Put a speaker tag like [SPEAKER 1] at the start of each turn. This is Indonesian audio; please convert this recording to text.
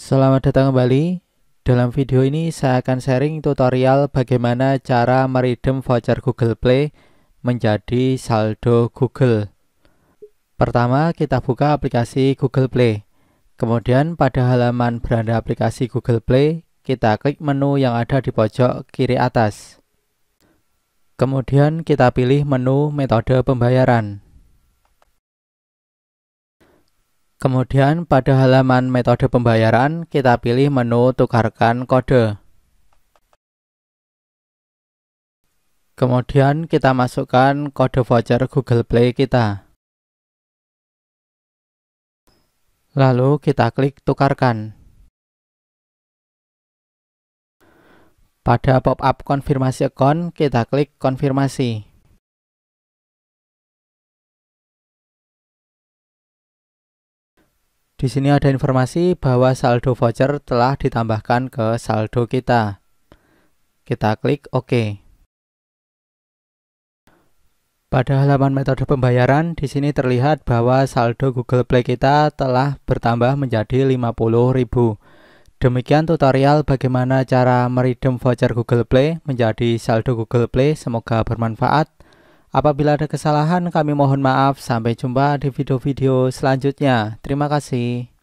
[SPEAKER 1] Selamat datang kembali. Dalam video ini saya akan sharing tutorial bagaimana cara meredem voucher Google Play menjadi saldo Google. Pertama, kita buka aplikasi Google Play. Kemudian pada halaman beranda aplikasi Google Play, kita klik menu yang ada di pojok kiri atas. Kemudian kita pilih menu metode pembayaran. Kemudian pada halaman metode pembayaran, kita pilih menu tukarkan kode. Kemudian kita masukkan kode voucher Google Play kita. Lalu kita klik
[SPEAKER 2] tukarkan. Pada pop-up konfirmasi account, kita klik konfirmasi.
[SPEAKER 1] Di sini ada informasi bahwa saldo voucher telah ditambahkan ke saldo kita. Kita klik OK. Pada halaman metode pembayaran, di sini terlihat bahwa saldo Google Play kita telah bertambah menjadi 50.000. Demikian tutorial bagaimana cara meredem voucher Google Play menjadi saldo Google Play. Semoga bermanfaat. Apabila ada kesalahan kami mohon maaf. Sampai jumpa di video-video selanjutnya. Terima kasih.